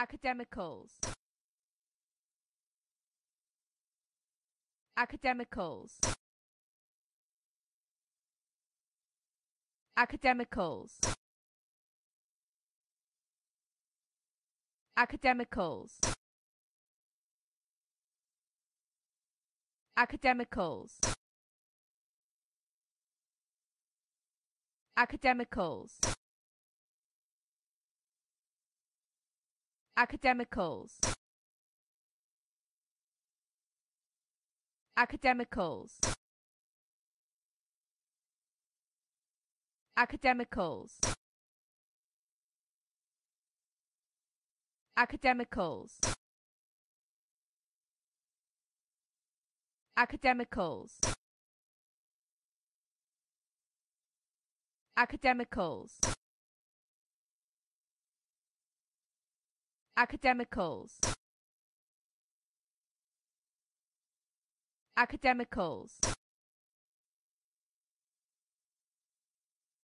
Academicals Academicals Academicals Academicals Academicals Academicals Academicals. Academicals. Academicals. Academicals. Academicals. Academicals. Academicals. Academicals.